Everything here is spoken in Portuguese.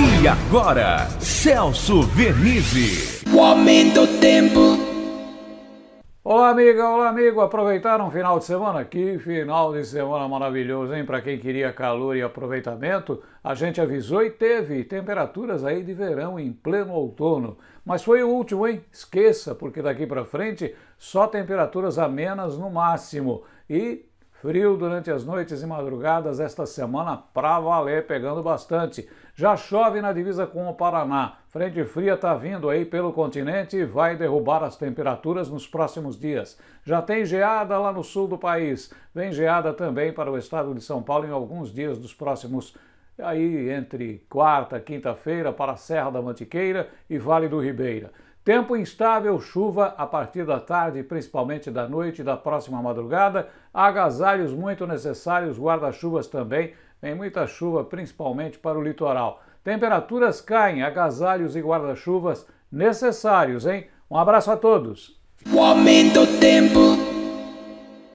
E agora, Celso Vernizzi. O aumento do tempo. Olá, amiga, olá, amigo. Aproveitaram o final de semana? Que final de semana maravilhoso, hein? Para quem queria calor e aproveitamento, a gente avisou e teve temperaturas aí de verão em pleno outono. Mas foi o último, hein? Esqueça, porque daqui para frente só temperaturas amenas no máximo. E Frio durante as noites e madrugadas esta semana pra valer, pegando bastante. Já chove na divisa com o Paraná. Frente fria está vindo aí pelo continente e vai derrubar as temperaturas nos próximos dias. Já tem geada lá no sul do país. Vem geada também para o estado de São Paulo em alguns dias dos próximos aí entre quarta, quinta-feira para a Serra da Mantiqueira e Vale do Ribeira. Tempo instável, chuva a partir da tarde, principalmente da noite e da próxima madrugada. Agasalhos muito necessários, guarda-chuvas também. Tem muita chuva, principalmente para o litoral. Temperaturas caem, agasalhos e guarda-chuvas necessários, hein? Um abraço a todos. O aumento do tempo.